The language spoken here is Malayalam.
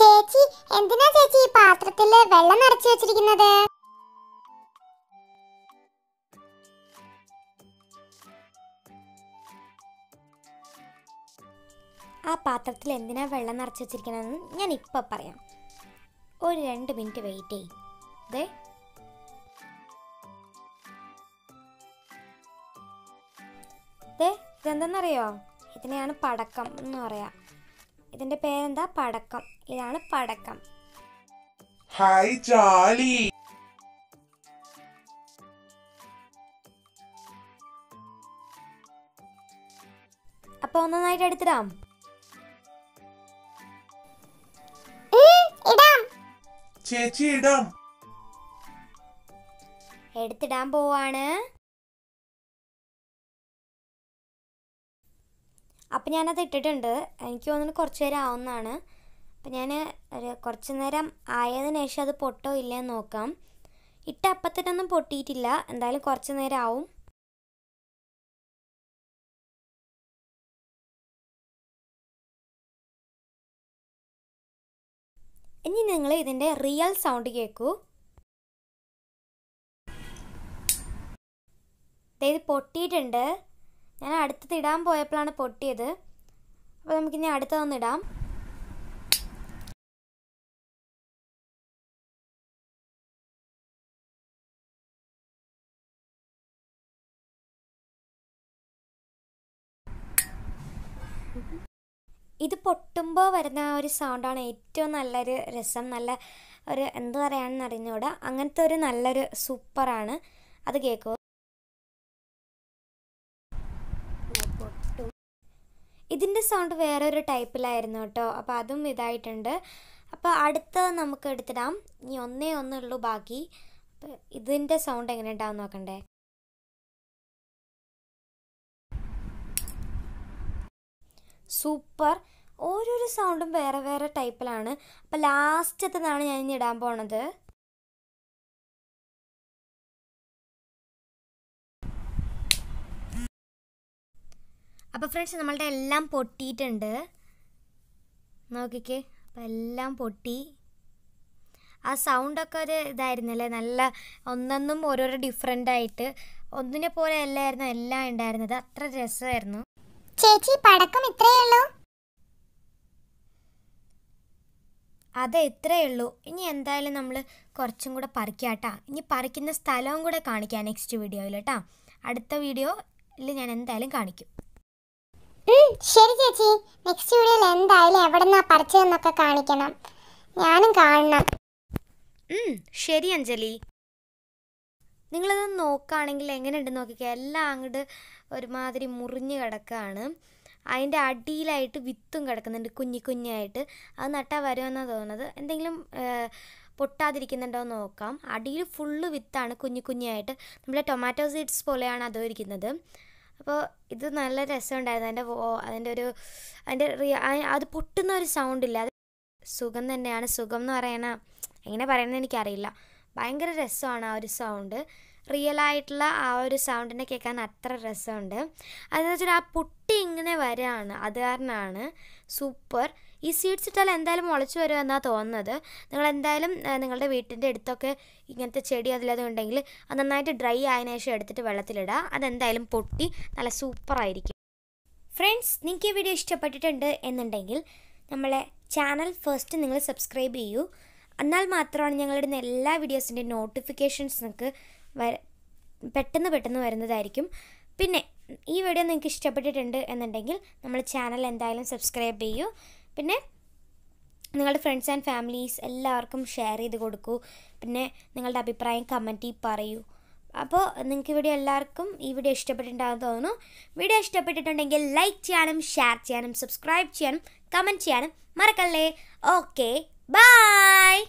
ചേച്ചി എന്തിനാ ചേച്ചി ഈ പാത്രത്തിൽ വെള്ളം നിറച്ചു വെച്ചിരിക്കുന്നത് ആ പാത്രത്തിൽ എന്തിനാ വെള്ളം നിറച്ചു വെച്ചിരിക്കണമെന്ന് ഞാൻ ഇപ്പോൾ പറയാം ഒരു രണ്ട് മിനിറ്റ് വെയിറ്റ് ചെയ്യും ദേ ദേ ഇതെന്തെന്നറിയോ ഇതിനെയാണ് പടക്കം എന്ന് പറയാം ഇതിന്റെ പേരെന്താ പടക്കം ഇതാണ് പടക്കം ഹായ് ജാലി അപ്പൊ ഒന്നായിട്ട് എടുത്തിടാം ചേച്ചി ഇടാം എടുത്തിടാൻ പോവാണ് അപ്പം ഞാനത് ഇട്ടിട്ടുണ്ട് എനിക്ക് തോന്നുന്നു കുറച്ച് നേരം ആവുന്നതാണ് അപ്പം ഞാൻ ഒരു കുറച്ച് നേരം ആയതിനു ശേഷം അത് പൊട്ടോ ഇല്ലയെന്ന് നോക്കാം ഇട്ട അപ്പത്തിനൊന്നും പൊട്ടിയിട്ടില്ല എന്തായാലും കുറച്ച് നേരം ആവും ഇനി നിങ്ങൾ ഇതിൻ്റെ റിയൽ സൗണ്ട് കേൾക്കൂ ഇത് പൊട്ടിയിട്ടുണ്ട് ഞാൻ അടുത്തത് ഇടാൻ പോയപ്പോഴാണ് പൊട്ടിയത് അപ്പോൾ നമുക്കിനി അടുത്തതൊന്നിടാം ഇത് പൊട്ടുമ്പോൾ വരുന്ന ഒരു സൗണ്ടാണ് ഏറ്റവും നല്ലൊരു രസം നല്ല ഒരു എന്ത് പറയാണെന്ന് അറിഞ്ഞുകൂടാ അങ്ങനത്തെ ഒരു നല്ലൊരു സൂപ്പറാണ് അത് കേൾക്കുക ഇതിൻ്റെ സൗണ്ട് വേറൊരു ടൈപ്പിലായിരുന്നു കേട്ടോ അപ്പോൾ അതും ഇതായിട്ടുണ്ട് അപ്പോൾ അടുത്ത നമുക്ക് എടുത്തിടാം ഇനി ഒന്നേ ഒന്നുള്ളൂ ബാക്കി അപ്പോൾ ഇതിൻ്റെ സൗണ്ട് എങ്ങനെ ഉണ്ടാവും നോക്കണ്ടേ സൂപ്പർ ഓരോരോ സൗണ്ടും വേറെ വേറെ ടൈപ്പിലാണ് അപ്പോൾ ലാസ്റ്റത്തേതാണ് ഞാൻ ഇനി ഇടാൻ പോണത് അപ്പോൾ ഫ്രണ്ട്സ് നമ്മളുടെ എല്ലാം പൊട്ടിയിട്ടുണ്ട് നോക്കിക്കേ അപ്പം എല്ലാം പൊട്ടി ആ സൗണ്ടൊക്കെ ഒരു ഇതായിരുന്നല്ലേ നല്ല ഒന്നൊന്നും ഓരോരോ ഡിഫറെൻ്റ് ആയിട്ട് ഒന്നിനെ പോലെ അല്ലായിരുന്നു എല്ലാം ഉണ്ടായിരുന്നത് അത്ര രസമായിരുന്നു ചേച്ചി പടക്കം ഇത്രയേ ഉള്ളൂ അതെ ഇത്രയേ ഉള്ളൂ ഇനി എന്തായാലും നമ്മൾ കുറച്ചും കൂടെ പറിക്കാട്ടാ ഇനി പറിക്കുന്ന സ്ഥലവും കൂടെ കാണിക്കാം നെക്സ്റ്റ് വീഡിയോയിൽ കേട്ടോ അടുത്ത വീഡിയോയിൽ ഞാൻ എന്തായാലും കാണിക്കും ശരി ചേച്ചി നെക്സ്റ്റ് വീഡിയോയിൽ എന്തായാലും എവിടെ നിന്നാ പറിച്ചതെന്നൊക്കെ കാണിക്കണം ഞാനും കാണണം ശരി അഞ്ജലി നിങ്ങളിത് നോക്കുകയാണെങ്കിൽ എങ്ങനെയുണ്ട് നോക്കിക്കുക എല്ലാം അങ്ങോട്ട് ഒരുമാതിരി മുറിഞ്ഞ് കിടക്കുകയാണ് അതിൻ്റെ അടിയിലായിട്ട് വിത്തും കിടക്കുന്നുണ്ട് കുഞ്ഞി കുഞ്ഞായിട്ട് അത് നട്ടാൽ വരുമെന്നാണ് തോന്നുന്നത് എന്തെങ്കിലും പൊട്ടാതിരിക്കുന്നുണ്ടോ എന്ന് നോക്കാം അടിയിൽ ഫുള്ള് വിത്താണ് കുഞ്ഞി കുഞ്ഞായിട്ട് നമ്മുടെ ടൊമാറ്റോ സീഡ്സ് പോലെയാണ് അതോ ഇരിക്കുന്നത് അപ്പോൾ ഇത് നല്ല രസമുണ്ടായിരുന്നു അതിൻ്റെ വോ അതിൻ്റെ ഒരു അതിൻ്റെ അത് പൊട്ടുന്ന ഒരു സൗണ്ട് ഇല്ല അത് സുഖം തന്നെയാണ് സുഖം എന്ന് പറയണ എങ്ങനെ പറയണമെന്ന് എനിക്കറിയില്ല ഭയങ്കര രസമാണ് ആ ഒരു സൗണ്ട് റിയൽ ആയിട്ടുള്ള ആ ഒരു സൗണ്ടിനെ കേൾക്കാൻ അത്ര രസമുണ്ട് അതെന്ന് വെച്ചാൽ ആ പൊട്ടി ഇങ്ങനെ വരാണ് അത് കാരണമാണ് സൂപ്പർ ഈ സീഡ്സ് ഇട്ടാൽ എന്തായാലും മുളച്ചു വരും തോന്നുന്നത് നിങ്ങൾ എന്തായാലും നിങ്ങളുടെ വീട്ടിൻ്റെ അടുത്തൊക്കെ ഇങ്ങനത്തെ ചെടി അതിലത് ഉണ്ടെങ്കിൽ അത് നന്നായിട്ട് ഡ്രൈ ആയതിനു ശേഷം എടുത്തിട്ട് വെള്ളത്തിലിടുക അതെന്തായാലും പൊട്ടി നല്ല സൂപ്പറായിരിക്കും ഫ്രണ്ട്സ് നിങ്ങൾക്ക് ഈ വീഡിയോ ഇഷ്ടപ്പെട്ടിട്ടുണ്ട് എന്നുണ്ടെങ്കിൽ നമ്മളെ ചാനൽ ഫസ്റ്റ് നിങ്ങൾ സബ്സ്ക്രൈബ് ചെയ്യൂ എന്നാൽ മാത്രമാണ് ഞങ്ങളിടുന്ന എല്ലാ വീഡിയോസിൻ്റെയും നോട്ടിഫിക്കേഷൻസ് നിങ്ങൾക്ക് പെട്ടെന്ന് പെട്ടെന്ന് വരുന്നതായിരിക്കും പിന്നെ ഈ വീഡിയോ നിങ്ങൾക്ക് ഇഷ്ടപ്പെട്ടിട്ടുണ്ട് എന്നുണ്ടെങ്കിൽ നമ്മൾ ചാനൽ എന്തായാലും സബ്സ്ക്രൈബ് ചെയ്യൂ പിന്നെ നിങ്ങളുടെ ഫ്രണ്ട്സ് ആൻഡ് ഫാമിലീസ് എല്ലാവർക്കും ഷെയർ ചെയ്ത് കൊടുക്കൂ പിന്നെ നിങ്ങളുടെ അഭിപ്രായം കമൻറ്റിൽ പറയൂ അപ്പോൾ നിങ്ങൾക്ക് വീഡിയോ എല്ലാവർക്കും ഈ വീഡിയോ ഇഷ്ടപ്പെട്ടിട്ടുണ്ടാകും തോന്നുന്നു വീഡിയോ ഇഷ്ടപ്പെട്ടിട്ടുണ്ടെങ്കിൽ ലൈക്ക് ചെയ്യാനും ഷെയർ ചെയ്യാനും സബ്സ്ക്രൈബ് ചെയ്യാനും കമൻറ്റ് ചെയ്യാനും മറക്കല്ലേ ഓക്കെ ബൈ